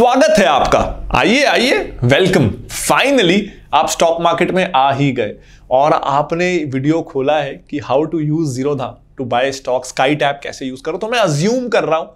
स्वागत है आपका आइए आइए वेलकम फाइनली आप स्टॉक मार्केट में आ ही गए और आपने वीडियो खोला है कि how to use Zerodha to buy stock sky tap कैसे यूज करो तो मैं अज्यूम कर रहा हूं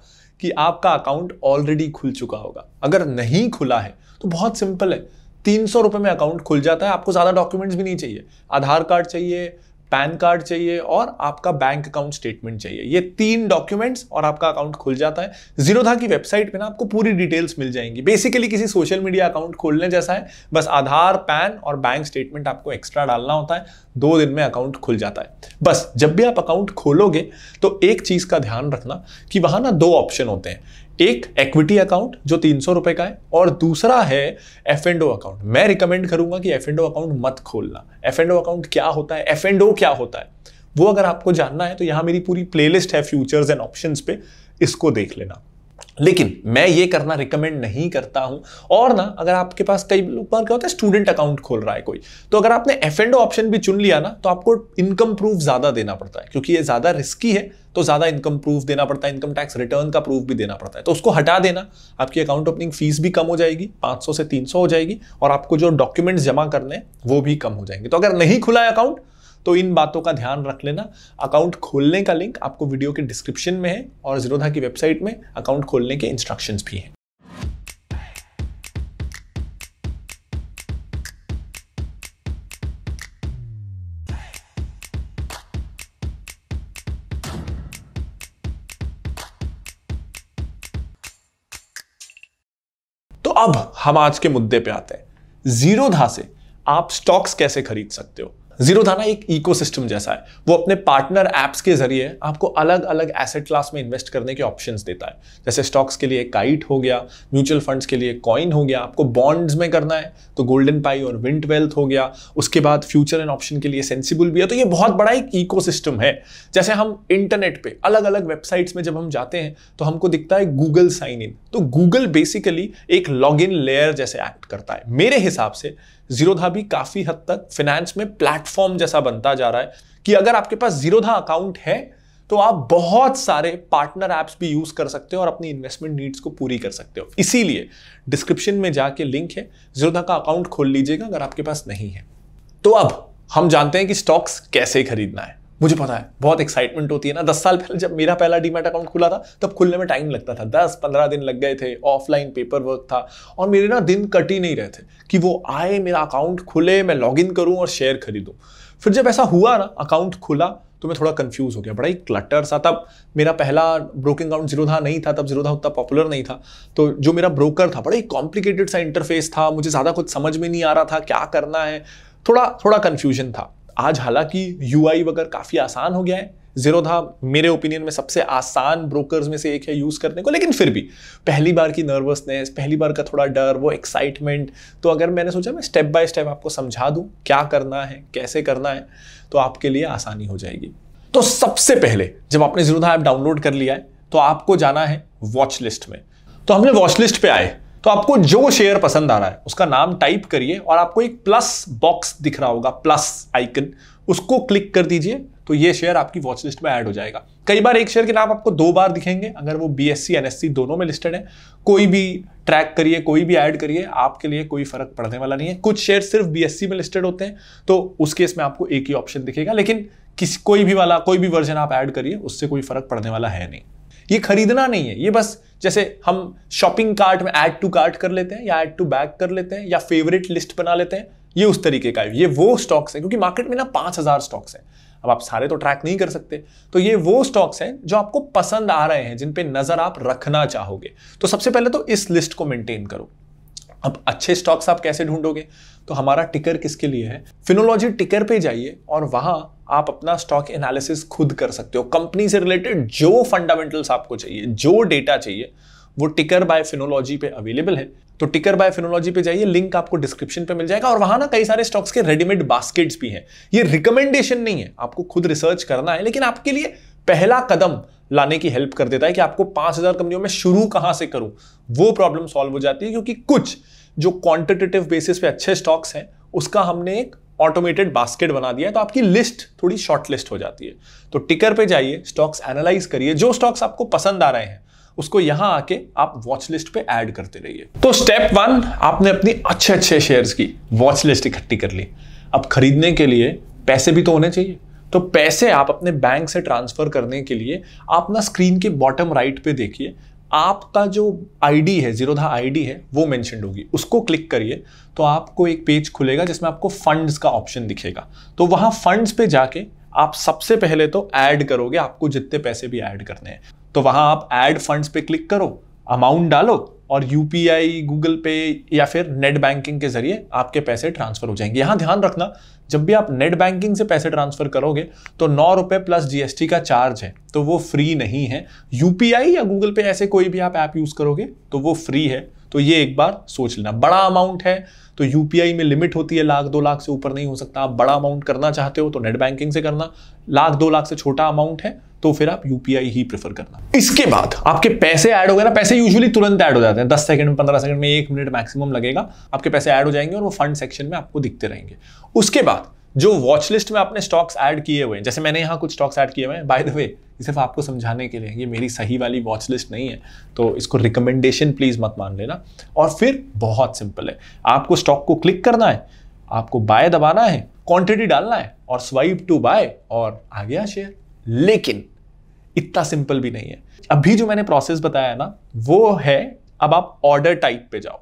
कि आपका अकाउंट ऑलरेडी खुल चुका होगा अगर नहीं खुला है तो बहुत सिंपल है तीन सौ रुपये में अकाउंट खुल जाता है आपको ज़्यादा डॉक्यूमेंट्स भी नहीं चाहिए आधार कार्ड चाहिए पैन कार्ड चाहिए और आपका बैंक अकाउंट स्टेटमेंट चाहिए ये तीन डॉक्यूमेंट्स और आपका अकाउंट खुल जाता है जीरोधा की वेबसाइट पे ना आपको पूरी डिटेल्स मिल जाएंगी बेसिकली किसी सोशल मीडिया अकाउंट खोलने जैसा है बस आधार पैन और बैंक स्टेटमेंट आपको एक्स्ट्रा डालना होता है दो दिन में अकाउंट खुल जाता है बस जब भी आप अकाउंट खोलोगे तो एक चीज़ का ध्यान रखना कि वहां ना दो ऑप्शन होते हैं एक एक्विटी अकाउंट जो तीन सौ रुपए का है और दूसरा है एफ एंड ओ अकाउंट मैं रिकमेंड करूंगा कि एफ एंड ओ अकाउंट मत खोलना एफ एंड ओ अकाउंट क्या होता है एफ एंड ओ क्या होता है वो अगर आपको जानना है तो यहां मेरी पूरी प्लेलिस्ट है फ्यूचर्स एंड ऑप्शंस पे इसको देख लेना लेकिन मैं ये करना रिकमेंड नहीं करता हूं और ना अगर आपके पास कई बार क्या होता है स्टूडेंट अकाउंट खोल रहा है कोई तो अगर आपने एफ एंड ऑप्शन भी चुन लिया ना तो आपको इनकम प्रूफ ज़्यादा देना पड़ता है क्योंकि ये ज़्यादा रिस्की है तो ज़्यादा इनकम प्रूफ देना पड़ता है इनकम टैक्स रिटर्न का प्रूफ भी देना पड़ता है तो उसको हटा देना आपकी अकाउंट ओपनिंग फीस भी कम हो जाएगी 500 से 300 हो जाएगी और आपको जो डॉक्यूमेंट्स जमा करने हैं वो भी कम हो जाएंगे तो अगर नहीं खुला है अकाउंट तो इन बातों का ध्यान रख लेना अकाउंट खोलने का लिंक आपको वीडियो के डिस्क्रिप्शन में है और जीरोधा की वेबसाइट में अकाउंट खोलने के इंस्ट्रक्शंस भी हैं तो अब हम आज के मुद्दे पे आते हैं जीरो धा से आप स्टॉक्स कैसे खरीद सकते हो जीरोधाना एक इकोसिस्टम जैसा है वो अपने पार्टनर ऐप्स के जरिए आपको अलग अलग एसेट क्लास में इन्वेस्ट करने के ऑप्शंस देता है जैसे स्टॉक्स के लिए काइट हो गया म्यूचुअल फंड्स के लिए कॉइन हो गया आपको बॉन्ड्स में करना है तो गोल्डन पाई और विंट वेल्थ हो गया उसके बाद फ्यूचर एंड ऑप्शन के लिए सेंसिबल भी है तो ये बहुत बड़ा एक इको है जैसे हम इंटरनेट पर अलग अलग वेबसाइट्स में जब हम जाते हैं तो हमको दिखता है गूगल साइन इन तो गूगल बेसिकली एक लॉग इन लेयर जैसे एक्ट करता है मेरे हिसाब से जीरोधा भी काफ़ी हद तक फिनेंस में प्लेटफॉर्म जैसा बनता जा रहा है कि अगर आपके पास जीरोधा अकाउंट है तो आप बहुत सारे पार्टनर ऐप्स भी यूज कर सकते हो और अपनी इन्वेस्टमेंट नीड्स को पूरी कर सकते हो इसीलिए डिस्क्रिप्शन में जाके लिंक है जीरोधा का अकाउंट खोल लीजिएगा अगर आपके पास नहीं है तो अब हम जानते हैं कि स्टॉक्स कैसे खरीदना है मुझे पता है बहुत एक्साइटमेंट होती है ना दस साल पहले जब मेरा पहला डीमेट अकाउंट खुला था तब खुलने में टाइम लगता था दस पंद्रह दिन लग गए थे ऑफलाइन पेपर वर्क था और मेरे ना दिन कट ही नहीं रहे थे कि वो आए मेरा अकाउंट खुले मैं लॉग इन करूँ और शेयर खरीदूँ फिर जब ऐसा हुआ ना अकाउंट खुला तो मैं थोड़ा कंफ्यूज हो गया बड़ा ही क्लटर सा तब मेरा पहला ब्रोकिंग अकाउंट जीरोधा नहीं था तब जीरोधा उतना पॉपुलर नहीं था तो जो मेरा ब्रोकर था बड़ा ही कॉम्प्लिकेटेड सा इंटरफेस था मुझे ज़्यादा कुछ समझ में नहीं आ रहा था क्या करना है थोड़ा थोड़ा कन्फ्यूजन था आज हालांकि यू वगैरह काफ़ी आसान हो गया है जीरोधा मेरे ओपिनियन में सबसे आसान ब्रोकर्स में से एक है यूज़ करने को लेकिन फिर भी पहली बार की नर्वसनेस पहली बार का थोड़ा डर वो एक्साइटमेंट तो अगर मैंने सोचा मैं स्टेप बाय स्टेप आपको समझा दूं क्या करना है कैसे करना है तो आपके लिए आसानी हो जाएगी तो सबसे पहले जब आपने जीरोधा ऐप डाउनलोड कर लिया है तो आपको जाना है वॉच लिस्ट में तो हमने वॉच लिस्ट पे आए तो आपको जो शेयर पसंद आ रहा है उसका नाम टाइप करिए और आपको एक प्लस बॉक्स दिख रहा होगा प्लस आइकन उसको क्लिक कर दीजिए तो ये शेयर आपकी वॉच लिस्ट में ऐड हो जाएगा कई बार एक शेयर के नाम आपको दो बार दिखेंगे अगर वो बी एस सी दोनों में लिस्टेड है कोई भी ट्रैक करिए कोई भी ऐड करिए आपके लिए कोई फर्क पड़ने वाला नहीं है कुछ शेयर सिर्फ बी में लिस्टेड होते हैं तो उस केस में आपको एक ही ऑप्शन दिखेगा लेकिन किसी कोई भी वाला कोई भी वर्जन आप ऐड करिए उससे कोई फर्क पड़ने वाला है नहीं ये खरीदना नहीं है ये बस जैसे हम शॉपिंग कार्ट में ऐड टू कार्ट कर लेते हैं या ऐड टू बैग कर लेते हैं या फेवरेट लिस्ट बना लेते हैं ये उस तरीके का है ये वो स्टॉक्स है क्योंकि मार्केट में ना पाँच हज़ार स्टॉक्स हैं अब आप सारे तो ट्रैक नहीं कर सकते तो ये वो स्टॉक्स हैं जो आपको पसंद आ रहे हैं जिन पे नज़र आप रखना चाहोगे तो सबसे पहले तो इस लिस्ट को मेंटेन करो अब अच्छे स्टॉक्स आप कैसे ढूंढोगे तो हमारा टिकर किसके लिए है फिनोलॉजी टिकर पे जाइए और वहां आप अपना स्टॉक एनालिसिस खुद कर सकते हो कंपनी से रिलेटेड जो फंडामेंटल्स आपको चाहिए जो डेटा चाहिए वो टिकर बाय फिनोलॉजी पे अवेलेबल है तो टिकर बाय फिनोलॉजी पे जाइए लिंक आपको डिस्क्रिप्शन पे मिल जाएगा और वहां ना कई सारे स्टॉक्स के रेडीमेड बास्केट्स भी हैं ये रिकमेंडेशन नहीं है आपको खुद रिसर्च करना है लेकिन आपके लिए पहला कदम लाने की हेल्प कर देता है कि आपको पांच हजार कंपनियों में शुरू कहां से करूं वो प्रॉब्लम सॉल्व हो जाती है क्योंकि कुछ जो क्वांटिटेटिव बेसिस पे अच्छे स्टॉक्स हैं उसका हमने एक ऑटोमेटेड बास्केट बना दिया है तो आपकी लिस्ट थोड़ी शॉर्ट लिस्ट हो जाती है तो टिकर पे जाइए स्टॉक्स एनालाइज करिए जो स्टॉक्स आपको पसंद आ रहे हैं उसको यहां आके आप वॉच लिस्ट पे ऐड करते रहिए तो स्टेप वन आपने अपनी अच्छे अच्छे शेयर्स की वॉच लिस्ट इकट्ठी कर ली अब खरीदने के लिए पैसे भी तो होने चाहिए तो पैसे आप अपने बैंक से ट्रांसफ़र करने के लिए आप ना स्क्रीन के बॉटम राइट पे देखिए आपका जो आईडी है जीरोधा आईडी है वो मैंशन होगी उसको क्लिक करिए तो आपको एक पेज खुलेगा जिसमें आपको फंड्स का ऑप्शन दिखेगा तो वहां फंड्स पे जाके आप सबसे पहले तो ऐड करोगे आपको जितने पैसे भी ऐड करने हैं तो वहां आप ऐड फंड्स पे क्लिक करो अमाउंट डालो और यू गूगल पे या फिर नेट बैंकिंग के जरिए आपके पैसे ट्रांसफर हो जाएंगे यहाँ ध्यान रखना जब भी आप नेट बैंकिंग से पैसे ट्रांसफर करोगे तो नौ रुपये प्लस जीएसटी का चार्ज है तो वो फ्री नहीं है यूपीआई या गूगल पे ऐसे कोई भी आप ऐप यूज़ करोगे तो वो फ्री है तो ये एक बार सोच लेना बड़ा अमाउंट है तो यूपीआई में लिमिट होती है लाख दो लाख से ऊपर नहीं हो सकता आप बड़ा अमाउंट करना चाहते हो तो नेट बैंकिंग से करना लाख दो लाख से छोटा अमाउंट है तो फिर आप यूपीआई ही प्रेफर करना इसके बाद आपके पैसे ऐड हो गए ना पैसे यूजुअली तुरंत ऐड हो जाते हैं दस सेकंड में पंद्रह सेकंड में एक मिनट मैक्सिमम लगेगा आपके पैसे ऐड हो जाएंगे और वो फंड सेक्शन में आपको दिखते रहेंगे उसके बाद जो वॉच लिस्ट में आपने स्टॉक्स ऐड किए हुए हैं जैसे मैंने यहाँ कुछ स्टॉक्स ऐड किए हुए हैं बाय द वे सिर्फ आपको समझाने के लिए ये मेरी सही वाली वॉच लिस्ट नहीं है तो इसको रिकमेंडेशन प्लीज़ मत मान लेना और फिर बहुत सिंपल है आपको स्टॉक को क्लिक करना है आपको बाय दबाना है क्वांटिटी डालना है और स्वाइप टू बाय और आ गया शेयर लेकिन इतना सिंपल भी नहीं है अभी जो मैंने प्रोसेस बताया है ना वो है अब आप ऑर्डर टाइप पे जाओ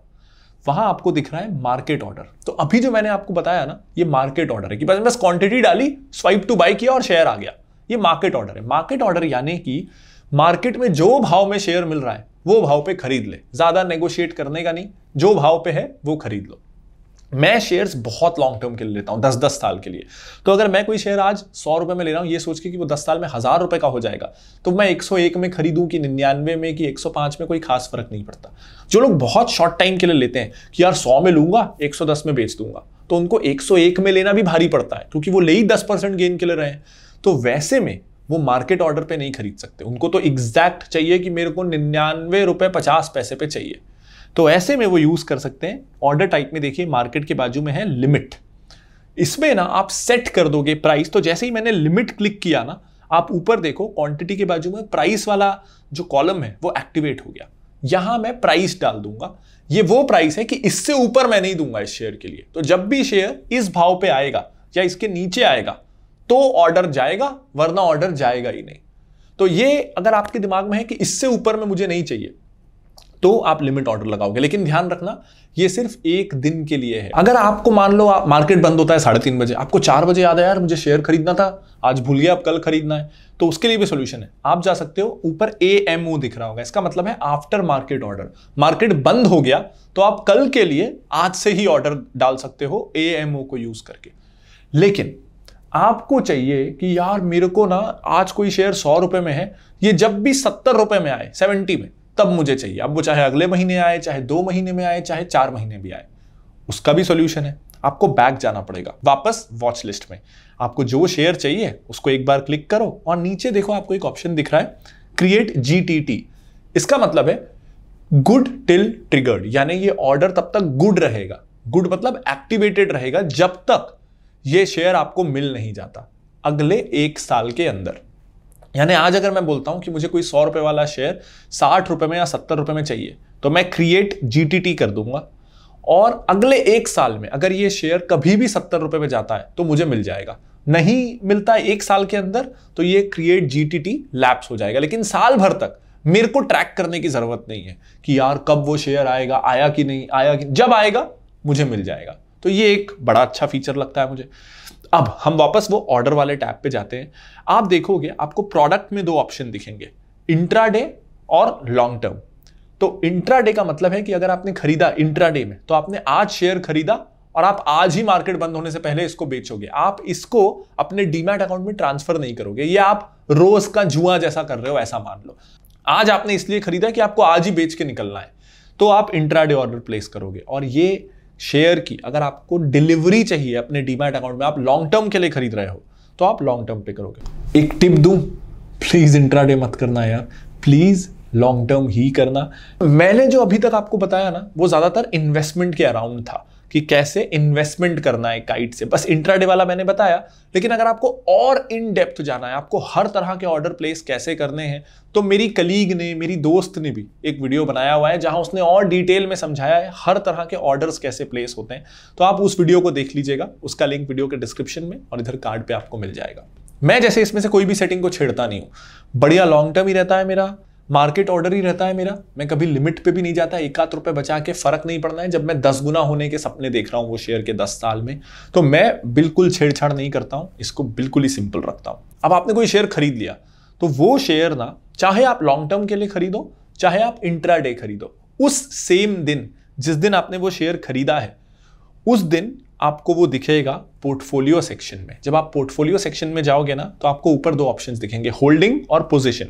वहां आपको दिख रहा है मार्केट ऑर्डर तो अभी जो मैंने आपको बताया ना ये मार्केट ऑर्डर है कि बस क्वांटिटी डाली स्वाइप टू बाई किया और शेयर आ गया ये मार्केट ऑर्डर है मार्केट ऑर्डर यानी कि मार्केट में जो भाव में शेयर मिल रहा है वो भाव पे खरीद ले ज्यादा नेगोशिएट करने का नहीं जो भाव पे है वो खरीद लो मैं शेयर्स बहुत लॉन्ग टर्म के लिए लेता हूँ दस दस साल के लिए तो अगर मैं कोई शेयर आज सौ रुपए में ले रहा हूं ये सोच के कि वो दस साल में हज़ार रुपए का हो जाएगा तो मैं एक सौ एक में खरीदूं कि निन्यानवे में कि एक सौ पांच में कोई खास फर्क नहीं पड़ता जो लोग बहुत शॉर्ट टाइम के लिए लेते हैं कि यार सौ में लूंगा एक सौ दस में बेच दूंगा तो उनको एक सौ एक में लेना भी भारी पड़ता है क्योंकि वो ले ही दस परसेंट गेन के लिए रहे हैं तो वैसे में वो मार्केट ऑर्डर पर नहीं खरीद सकते उनको तो एग्जैक्ट चाहिए कि मेरे को निन्यानवे रुपए पचास पैसे पे चाहिए तो ऐसे में वो यूज़ कर सकते हैं ऑर्डर टाइप में देखिए मार्केट के बाजू में है लिमिट इसमें ना आप सेट कर दोगे प्राइस तो जैसे ही मैंने लिमिट क्लिक किया ना आप ऊपर देखो क्वांटिटी के बाजू में प्राइस वाला जो कॉलम है वो एक्टिवेट हो गया यहां मैं प्राइस डाल दूंगा ये वो प्राइस है कि इससे ऊपर मैं नहीं दूंगा इस शेयर के लिए तो जब भी शेयर इस भाव पे आएगा या इसके नीचे आएगा तो ऑर्डर जाएगा वरना ऑर्डर जाएगा ही नहीं तो ये अगर आपके दिमाग में है कि इससे ऊपर में मुझे नहीं चाहिए तो आप लिमिट ऑर्डर लगाओगे लेकिन ध्यान रखना ये सिर्फ एक दिन के लिए है अगर आपको मान लो आप मार्केट बंद होता है साढ़े तीन बजे आपको चार बजे याद है यार मुझे शेयर खरीदना था आज भूल गया अब कल खरीदना है तो उसके लिए भी सोल्यूशन है आप जा सकते हो ऊपर ए एम ओ दिख रहा होगा इसका मतलब है आफ्टर मार्केट ऑर्डर मार्केट बंद हो गया तो आप कल के लिए आज से ही ऑर्डर डाल सकते हो ए एम ओ को यूज करके लेकिन आपको चाहिए कि यार मेरे को ना आज कोई शेयर सौ रुपए में है ये जब भी सत्तर रुपए में आए सेवेंटी में तब मुझे चाहिए अब वो चाहे अगले महीने आए चाहे दो महीने में आए चाहे चार महीने भी आए उसका भी सोल्यूशन है आपको बैक जाना पड़ेगा वापस वॉच लिस्ट में आपको जो शेयर चाहिए उसको एक बार क्लिक करो और नीचे देखो आपको एक ऑप्शन दिख रहा है क्रिएट जी इसका मतलब है गुड टिल ट्रिगर्ड यानी ये ऑर्डर तब तक गुड रहेगा गुड मतलब एक्टिवेटेड रहेगा जब तक ये शेयर आपको मिल नहीं जाता अगले एक साल के अंदर यानी आज अगर मैं बोलता हूँ कि मुझे कोई सौ रुपए वाला शेयर साठ रुपए में या सत्तर रुपए में चाहिए तो मैं क्रिएट जी कर दूंगा और अगले एक साल में अगर ये शेयर कभी भी सत्तर रुपए में जाता है तो मुझे मिल जाएगा नहीं मिलता है एक साल के अंदर तो ये क्रिएट जी टी लैप्स हो जाएगा लेकिन साल भर तक मेरे को ट्रैक करने की ज़रूरत नहीं है कि यार कब वो शेयर आएगा आया कि नहीं आया कि जब आएगा मुझे मिल जाएगा तो ये एक बड़ा अच्छा फीचर लगता है मुझे अब हम वापस वो ऑर्डर वाले टैब पे जाते हैं आप देखोगे आपको प्रोडक्ट में दो ऑप्शन दिखेंगे इंट्राडे और लॉन्ग टर्म तो इंट्राडे का मतलब है कि अगर आपने खरीदा इंट्राडे में तो आपने आज शेयर खरीदा और आप आज ही मार्केट बंद होने से पहले इसको बेचोगे आप इसको अपने डीमैट अकाउंट में ट्रांसफर नहीं करोगे ये आप रोज का जुआ जैसा कर रहे हो ऐसा मान लो आज आपने इसलिए खरीदा कि आपको आज ही बेच के निकलना है तो आप इंट्राडे ऑर्डर प्लेस करोगे और ये शेयर की अगर आपको डिलीवरी चाहिए अपने डीमैट अकाउंट में आप लॉन्ग टर्म के लिए खरीद रहे हो तो आप लॉन्ग टर्म पे करोगे एक टिप दूं प्लीज़ इंट्राडे मत करना यार प्लीज़ लॉन्ग टर्म ही करना मैंने जो अभी तक आपको बताया ना वो ज़्यादातर इन्वेस्टमेंट के अराउंड था कि कैसे इन्वेस्टमेंट करना है काइट से बस इंट्राडे वाला मैंने बताया लेकिन अगर आपको और इन डेप्थ जाना है आपको हर तरह के ऑर्डर प्लेस कैसे करने हैं तो मेरी कलीग ने मेरी दोस्त ने भी एक वीडियो बनाया हुआ है जहां उसने और डिटेल में समझाया है हर तरह के ऑर्डर्स कैसे प्लेस होते हैं तो आप उस वीडियो को देख लीजिएगा उसका लिंक वीडियो के डिस्क्रिप्शन में और इधर कार्ड पर आपको मिल जाएगा मैं जैसे इसमें से कोई भी सेटिंग को छेड़ता नहीं हूँ बढ़िया लॉन्ग टर्म ही रहता है मेरा मार्केट ऑर्डर ही रहता है मेरा मैं कभी लिमिट पे भी नहीं जाता एक आध रुपये बचा के फ़र्क नहीं पड़ना है जब मैं दस गुना होने के सपने देख रहा हूँ वो शेयर के दस साल में तो मैं बिल्कुल छेड़छाड़ नहीं करता हूँ इसको बिल्कुल ही सिंपल रखता हूँ अब आपने कोई शेयर खरीद लिया तो वो शेयर ना चाहे आप लॉन्ग टर्म के लिए खरीदो चाहे आप इंट्रा डे खरीदो उस सेम दिन जिस दिन आपने वो शेयर खरीदा है उस दिन आपको वो दिखेगा पोर्टफोलियो सेक्शन में जब आप पोर्टफोलियो सेक्शन में जाओगे ना तो आपको ऊपर दो ऑप्शंस दिखेंगे होल्डिंग और पोजीशन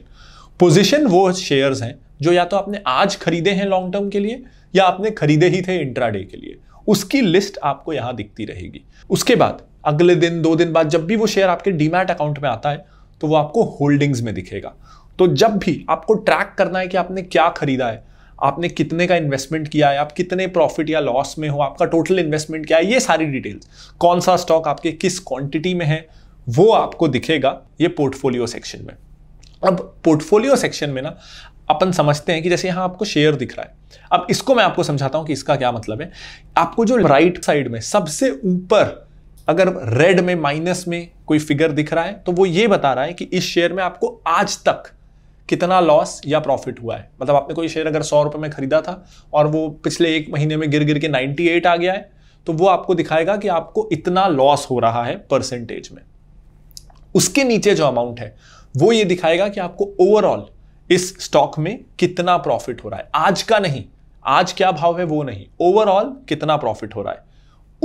पोजीशन वो शेयर्स हैं जो या तो आपने आज खरीदे हैं लॉन्ग टर्म के लिए या आपने खरीदे ही थे इंट्राडे के लिए उसकी लिस्ट आपको यहां दिखती रहेगी उसके बाद अगले दिन दो दिन बाद जब भी वो शेयर आपके डीमैट अकाउंट में आता है तो वो आपको होल्डिंग्स में दिखेगा तो जब भी आपको ट्रैक करना है कि आपने क्या खरीदा है आपने कितने का इन्वेस्टमेंट किया है आप कितने प्रॉफिट या लॉस में हो आपका टोटल इन्वेस्टमेंट क्या है ये सारी डिटेल्स कौन सा स्टॉक आपके किस क्वांटिटी में है वो आपको दिखेगा ये पोर्टफोलियो सेक्शन में अब पोर्टफोलियो सेक्शन में ना अपन समझते हैं कि जैसे यहां आपको शेयर दिख रहा है अब इसको मैं आपको समझाता हूं कि इसका क्या मतलब है आपको जो राइट साइड में सबसे ऊपर अगर रेड में माइनस में कोई फिगर दिख रहा है तो वो ये बता रहा है कि इस शेयर में आपको आज तक कितना लॉस या प्रॉफिट हुआ है मतलब आपने कोई शेयर अगर सौ रुपए में खरीदा था और वो पिछले एक महीने में गिर गिर के 98 आ गया है तो वो आपको दिखाएगा कि आपको इतना लॉस हो रहा है परसेंटेज में उसके नीचे जो अमाउंट है वो ये दिखाएगा कि आपको ओवरऑल इस स्टॉक में कितना प्रॉफिट हो रहा है आज का नहीं आज क्या भाव है वो नहीं ओवरऑल कितना प्रॉफिट हो रहा है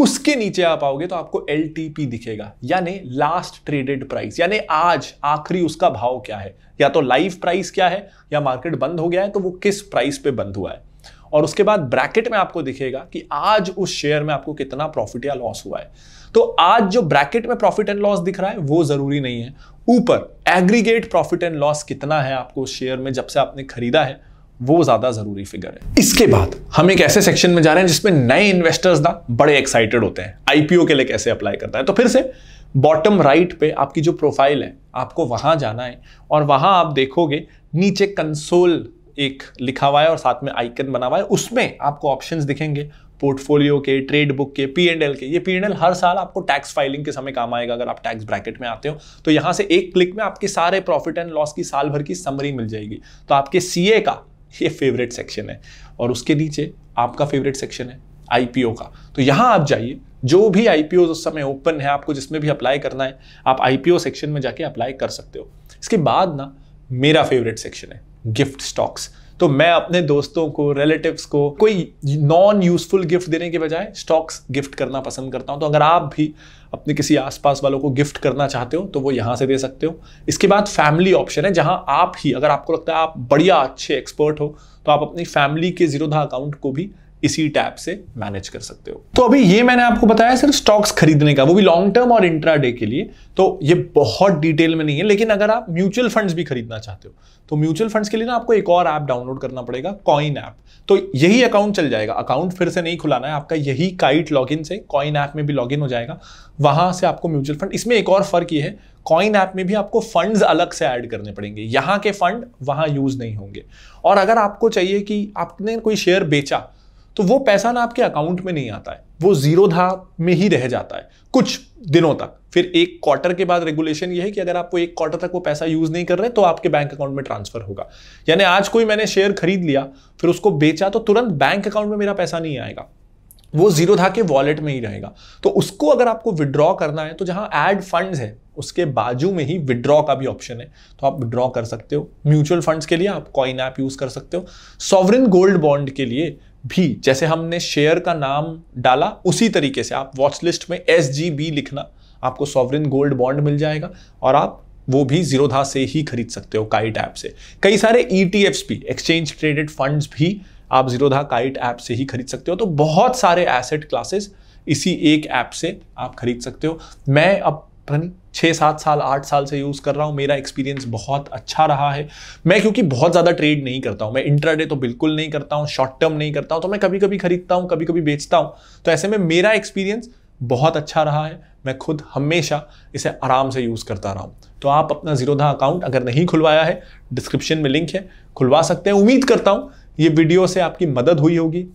उसके नीचे आप आओगे तो आपको एल दिखेगा यानी लास्ट ट्रेडेड प्राइस यानी आज आखिरी उसका भाव क्या है या तो लाइव प्राइस क्या है या मार्केट बंद हो गया है तो वो किस प्राइस पे बंद हुआ है और उसके बाद ब्रैकेट में आपको दिखेगा कि आज उस शेयर में आपको कितना प्रॉफिट या लॉस हुआ है तो आज जो ब्रैकेट में प्रॉफिट एंड लॉस दिख रहा है वो जरूरी नहीं है ऊपर एग्रीगेट प्रॉफिट एंड लॉस कितना है आपको उस शेयर में जब से आपने खरीदा है वो ज्यादा जरूरी फिगर है इसके बाद हम एक ऐसे सेक्शन में जा रहे हैं जिसमें नए इन्वेस्टर्स ना बड़े एक्साइटेड होते हैं आईपीओ के लिए कैसे अप्लाई करता है तो फिर से बॉटम राइट पे आपकी जो प्रोफाइल है आपको वहां जाना है और वहां आप देखोगे नीचे कंसोल एक लिखा हुआ है और साथ में आइकन बना हुआ है उसमें आपको ऑप्शंस दिखेंगे पोर्टफोलियो के ट्रेड बुक के पी एंड एल के ये पी एंड एल हर साल आपको टैक्स फाइलिंग के समय काम आएगा अगर आप टैक्स ब्रैकेट में आते हो तो यहाँ से एक क्लिक में आपके सारे प्रॉफिट एंड लॉस की साल भर की समरी मिल जाएगी तो आपके सी का ये फेवरेट सेक्शन है और उसके नीचे आपका फेवरेट सेक्शन है ओ का तो यहाँ आप जाइए जो भी ओ उस समय ओपन है आपको जिसमें भी अप्लाई करना है आप ओ सेक्शन में जाके अप्लाई कर सकते हो इसके बाद ना मेरा फेवरेट सेक्शन है गिफ्ट स्टॉक्स तो मैं अपने दोस्तों को रिलेटिव्स को कोई नॉन यूजफुल गिफ्ट देने के बजाय स्टॉक्स गिफ्ट करना पसंद करता हूँ तो अगर आप भी अपने किसी आसपास वालों को गिफ्ट करना चाहते हो तो वो यहाँ से दे सकते हो इसके बाद फैमिली ऑप्शन है जहाँ आप ही अगर आपको लगता है आप बढ़िया अच्छे एक्सपर्ट हो तो आप अपनी फैमिली के जीरोधा अकाउंट को भी इसी टैप से मैनेज कर सकते हो तो अभी ये मैंने आपको बताया सिर्फ स्टॉक्स खरीदने का वो भी लॉन्ग टर्म और इंट्रा के लिए तो ये बहुत डिटेल में नहीं है लेकिन अगर आप म्यूचुअल फंड्स भी खरीदना चाहते हो तो म्यूचुअल फंड्स के लिए ना आपको एक और ऐप डाउनलोड करना पड़ेगा कॉइन ऐप तो यही अकाउंट चल जाएगा अकाउंट फिर से नहीं खुलाना है आपका यही काइट लॉगिन से कॉइन ऐप में भी लॉगिन हो जाएगा वहां से आपको म्यूचुअल फंड इसमें एक और फर्क ये है कॉइन ऐप में भी आपको फंड्स अलग से ऐड करने पड़ेंगे यहाँ के फंड वहाँ यूज नहीं होंगे और अगर आपको चाहिए कि आपने कोई शेयर बेचा तो वो पैसा ना आपके अकाउंट में नहीं आता है वो जीरो धा में ही रह जाता है कुछ दिनों तक फिर एक क्वार्टर के बाद रेगुलेशन ये है कि अगर आप वो एक क्वार्टर तक वो पैसा यूज नहीं कर रहे तो आपके बैंक अकाउंट में ट्रांसफर होगा यानी आज कोई मैंने शेयर खरीद लिया फिर उसको बेचा तो तुरंत बैंक अकाउंट में मेरा पैसा नहीं आएगा वो जीरो धा के वॉलेट में ही रहेगा तो उसको अगर आपको विड्रॉ करना है तो जहां एड फंड्स है उसके बाजू में ही विड्रॉ का भी ऑप्शन है तो आप विड्रॉ कर सकते हो म्यूचुअल फंड्स के लिए आप कॉइन ऐप यूज कर सकते हो सॉवरिन गोल्ड बॉन्ड के लिए भी जैसे हमने शेयर का नाम डाला उसी तरीके से आप वॉच लिस्ट में एस लिखना आपको सॉवरिन गोल्ड बॉन्ड मिल जाएगा और आप वो भी जीरोधा से ही खरीद सकते हो काइट ऐप से कई सारे ई e भी एक्सचेंज ट्रेडेड फंड्स भी आप जीरोधा काइट ऐप से ही खरीद सकते हो तो बहुत सारे एसेट क्लासेस इसी एक ऐप से आप खरीद सकते हो मैं अब छः सात साल आठ साल से यूज़ कर रहा हूँ मेरा एक्सपीरियंस बहुत अच्छा रहा है मैं क्योंकि बहुत ज़्यादा ट्रेड नहीं करता हूँ मैं इंट्राडे तो बिल्कुल नहीं करता हूँ शॉर्ट टर्म नहीं करता हूँ तो मैं कभी कभी खरीदता हूँ कभी कभी बेचता हूँ तो ऐसे में मेरा एक्सपीरियंस बहुत अच्छा रहा है मैं खुद हमेशा इसे आराम से यूज़ करता रहा हूँ तो आप अपना जीरोधा अकाउंट अगर नहीं खुलवाया है डिस्क्रिप्शन में लिंक है खुलवा सकते हैं उम्मीद करता हूँ ये वीडियो से आपकी मदद हुई होगी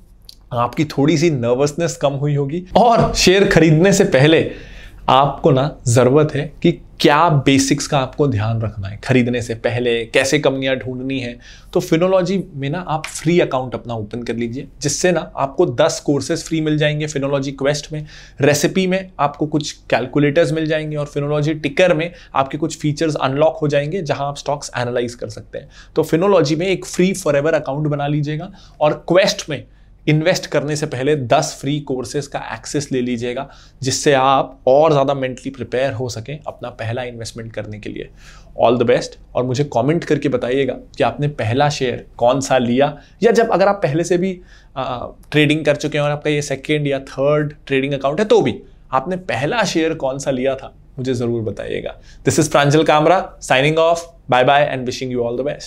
आपकी थोड़ी सी नर्वसनेस कम हुई होगी और शेयर खरीदने से पहले आपको ना ज़रूरत है कि क्या बेसिक्स का आपको ध्यान रखना है खरीदने से पहले कैसे कंपनियाँ ढूंढनी है तो फिनोलॉजी में ना आप फ्री अकाउंट अपना ओपन कर लीजिए जिससे ना आपको 10 कोर्सेज फ्री मिल जाएंगे फिनोलॉजी क्वेस्ट में रेसिपी में आपको कुछ कैलकुलेटर्स मिल जाएंगे और फिनोलॉजी टिकर में आपके कुछ फीचर्स अनलॉक हो जाएंगे जहां आप स्टॉक्स एनालाइज कर सकते हैं तो फिनोलॉजी में एक फ्री फॉर अकाउंट बना लीजिएगा और क्वेस्ट में इन्वेस्ट करने से पहले 10 फ्री कोर्सेज का एक्सेस ले लीजिएगा जिससे आप और ज़्यादा मेंटली प्रिपेयर हो सकें अपना पहला इन्वेस्टमेंट करने के लिए ऑल द बेस्ट और मुझे कमेंट करके बताइएगा कि आपने पहला शेयर कौन सा लिया या जब अगर आप पहले से भी आ, ट्रेडिंग कर चुके हैं और आपका ये सेकेंड या थर्ड ट्रेडिंग अकाउंट है तो भी आपने पहला शेयर कौन सा लिया था मुझे ज़रूर बताइएगा this is Pranjal Kamra signing off bye bye and wishing you all the best